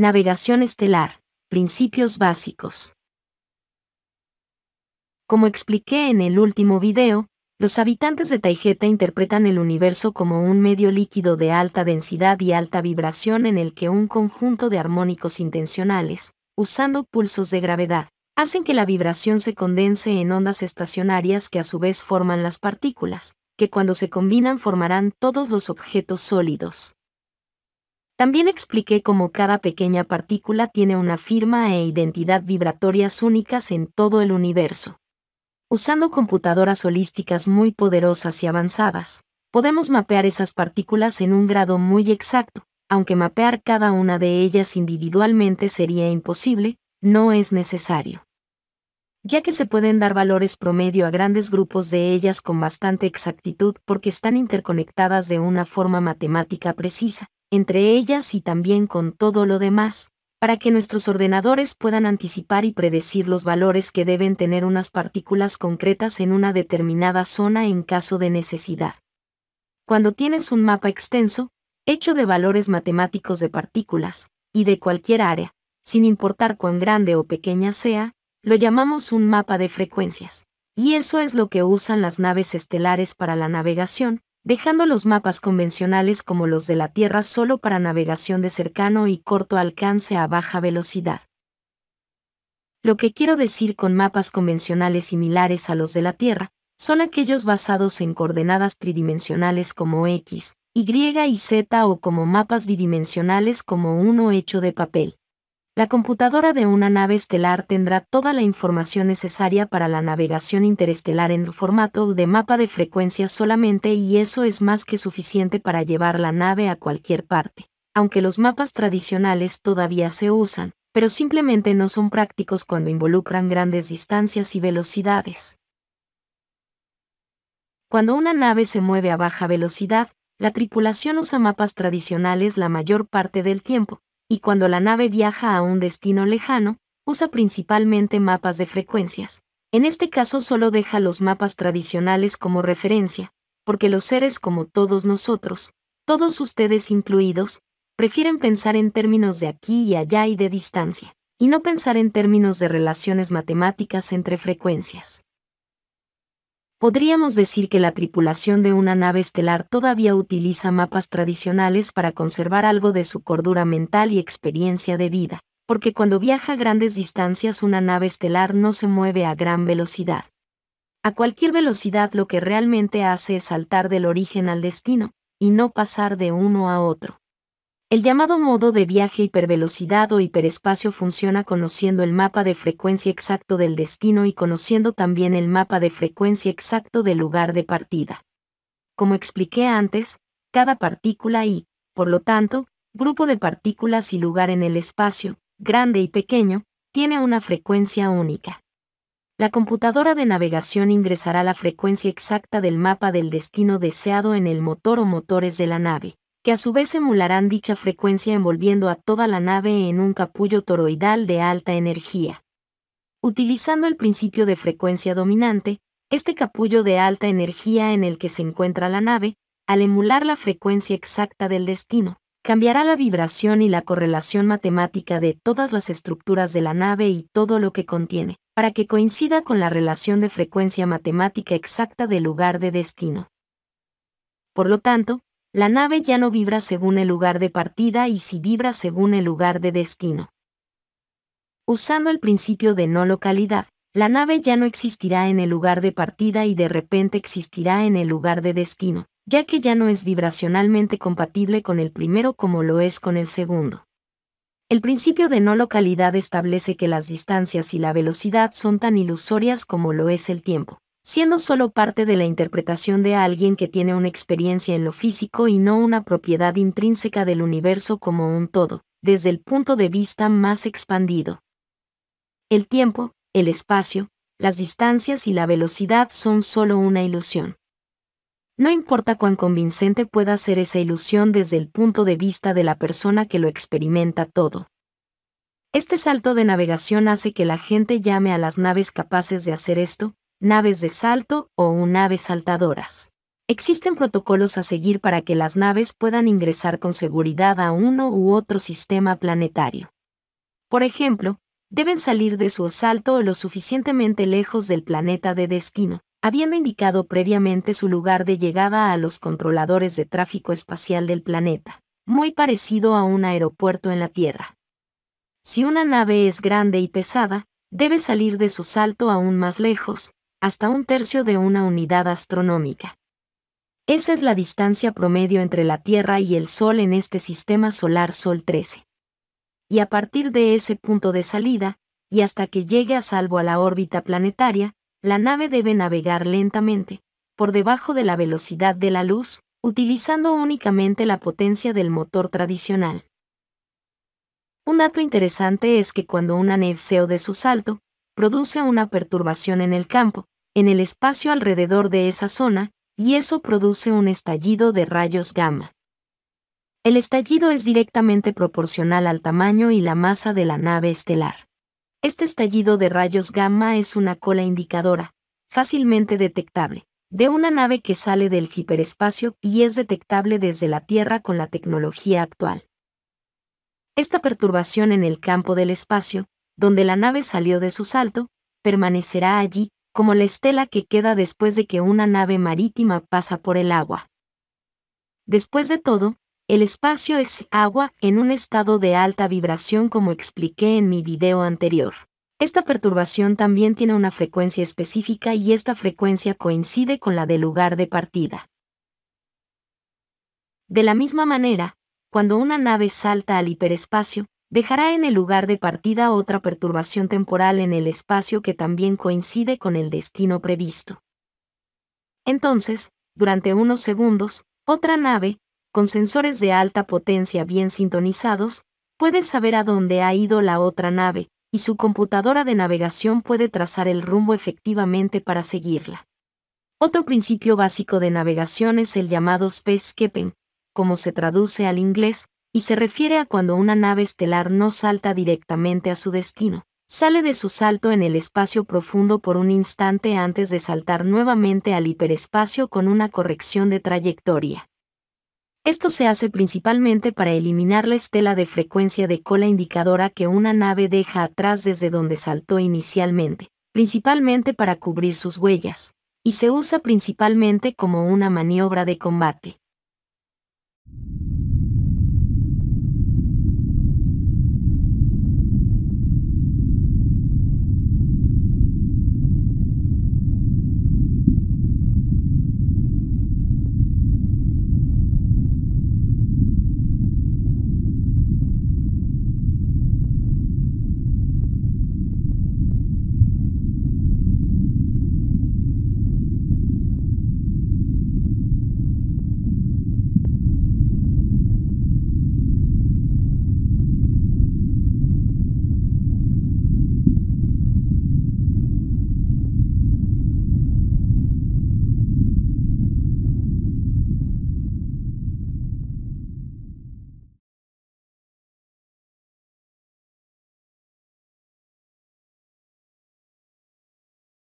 Navegación estelar. Principios básicos. Como expliqué en el último video, los habitantes de Taijeta interpretan el universo como un medio líquido de alta densidad y alta vibración en el que un conjunto de armónicos intencionales, usando pulsos de gravedad, hacen que la vibración se condense en ondas estacionarias que a su vez forman las partículas, que cuando se combinan formarán todos los objetos sólidos. También expliqué cómo cada pequeña partícula tiene una firma e identidad vibratorias únicas en todo el universo. Usando computadoras holísticas muy poderosas y avanzadas, podemos mapear esas partículas en un grado muy exacto, aunque mapear cada una de ellas individualmente sería imposible, no es necesario. Ya que se pueden dar valores promedio a grandes grupos de ellas con bastante exactitud porque están interconectadas de una forma matemática precisa, entre ellas y también con todo lo demás, para que nuestros ordenadores puedan anticipar y predecir los valores que deben tener unas partículas concretas en una determinada zona en caso de necesidad. Cuando tienes un mapa extenso, hecho de valores matemáticos de partículas, y de cualquier área, sin importar cuán grande o pequeña sea, lo llamamos un mapa de frecuencias. Y eso es lo que usan las naves estelares para la navegación, dejando los mapas convencionales como los de la Tierra solo para navegación de cercano y corto alcance a baja velocidad. Lo que quiero decir con mapas convencionales similares a los de la Tierra, son aquellos basados en coordenadas tridimensionales como X, Y y Z o como mapas bidimensionales como uno hecho de papel. La computadora de una nave estelar tendrá toda la información necesaria para la navegación interestelar en formato de mapa de frecuencia solamente y eso es más que suficiente para llevar la nave a cualquier parte. Aunque los mapas tradicionales todavía se usan, pero simplemente no son prácticos cuando involucran grandes distancias y velocidades. Cuando una nave se mueve a baja velocidad, la tripulación usa mapas tradicionales la mayor parte del tiempo, y cuando la nave viaja a un destino lejano, usa principalmente mapas de frecuencias. En este caso solo deja los mapas tradicionales como referencia, porque los seres como todos nosotros, todos ustedes incluidos, prefieren pensar en términos de aquí y allá y de distancia, y no pensar en términos de relaciones matemáticas entre frecuencias podríamos decir que la tripulación de una nave estelar todavía utiliza mapas tradicionales para conservar algo de su cordura mental y experiencia de vida, porque cuando viaja a grandes distancias una nave estelar no se mueve a gran velocidad. A cualquier velocidad lo que realmente hace es saltar del origen al destino, y no pasar de uno a otro. El llamado modo de viaje hipervelocidad o hiperespacio funciona conociendo el mapa de frecuencia exacto del destino y conociendo también el mapa de frecuencia exacto del lugar de partida. Como expliqué antes, cada partícula y, por lo tanto, grupo de partículas y lugar en el espacio, grande y pequeño, tiene una frecuencia única. La computadora de navegación ingresará la frecuencia exacta del mapa del destino deseado en el motor o motores de la nave a su vez emularán dicha frecuencia envolviendo a toda la nave en un capullo toroidal de alta energía. Utilizando el principio de frecuencia dominante, este capullo de alta energía en el que se encuentra la nave, al emular la frecuencia exacta del destino, cambiará la vibración y la correlación matemática de todas las estructuras de la nave y todo lo que contiene, para que coincida con la relación de frecuencia matemática exacta del lugar de destino. Por lo tanto, la nave ya no vibra según el lugar de partida y si vibra según el lugar de destino. Usando el principio de no localidad, la nave ya no existirá en el lugar de partida y de repente existirá en el lugar de destino, ya que ya no es vibracionalmente compatible con el primero como lo es con el segundo. El principio de no localidad establece que las distancias y la velocidad son tan ilusorias como lo es el tiempo siendo solo parte de la interpretación de alguien que tiene una experiencia en lo físico y no una propiedad intrínseca del universo como un todo, desde el punto de vista más expandido. El tiempo, el espacio, las distancias y la velocidad son solo una ilusión. No importa cuán convincente pueda ser esa ilusión desde el punto de vista de la persona que lo experimenta todo. Este salto de navegación hace que la gente llame a las naves capaces de hacer esto, naves de salto o naves saltadoras. Existen protocolos a seguir para que las naves puedan ingresar con seguridad a uno u otro sistema planetario. Por ejemplo, deben salir de su asalto lo suficientemente lejos del planeta de destino, habiendo indicado previamente su lugar de llegada a los controladores de tráfico espacial del planeta, muy parecido a un aeropuerto en la Tierra. Si una nave es grande y pesada, debe salir de su salto aún más lejos, hasta un tercio de una unidad astronómica. Esa es la distancia promedio entre la Tierra y el Sol en este sistema solar Sol 13. Y a partir de ese punto de salida, y hasta que llegue a salvo a la órbita planetaria, la nave debe navegar lentamente, por debajo de la velocidad de la luz, utilizando únicamente la potencia del motor tradicional. Un dato interesante es que cuando una nave de su salto, produce una perturbación en el campo, en el espacio alrededor de esa zona, y eso produce un estallido de rayos gamma. El estallido es directamente proporcional al tamaño y la masa de la nave estelar. Este estallido de rayos gamma es una cola indicadora, fácilmente detectable, de una nave que sale del hiperespacio y es detectable desde la Tierra con la tecnología actual. Esta perturbación en el campo del espacio donde la nave salió de su salto, permanecerá allí, como la estela que queda después de que una nave marítima pasa por el agua. Después de todo, el espacio es agua en un estado de alta vibración como expliqué en mi video anterior. Esta perturbación también tiene una frecuencia específica y esta frecuencia coincide con la del lugar de partida. De la misma manera, cuando una nave salta al hiperespacio, dejará en el lugar de partida otra perturbación temporal en el espacio que también coincide con el destino previsto. Entonces, durante unos segundos, otra nave, con sensores de alta potencia bien sintonizados, puede saber a dónde ha ido la otra nave, y su computadora de navegación puede trazar el rumbo efectivamente para seguirla. Otro principio básico de navegación es el llamado space keeping, como se traduce al inglés, y se refiere a cuando una nave estelar no salta directamente a su destino. Sale de su salto en el espacio profundo por un instante antes de saltar nuevamente al hiperespacio con una corrección de trayectoria. Esto se hace principalmente para eliminar la estela de frecuencia de cola indicadora que una nave deja atrás desde donde saltó inicialmente, principalmente para cubrir sus huellas, y se usa principalmente como una maniobra de combate.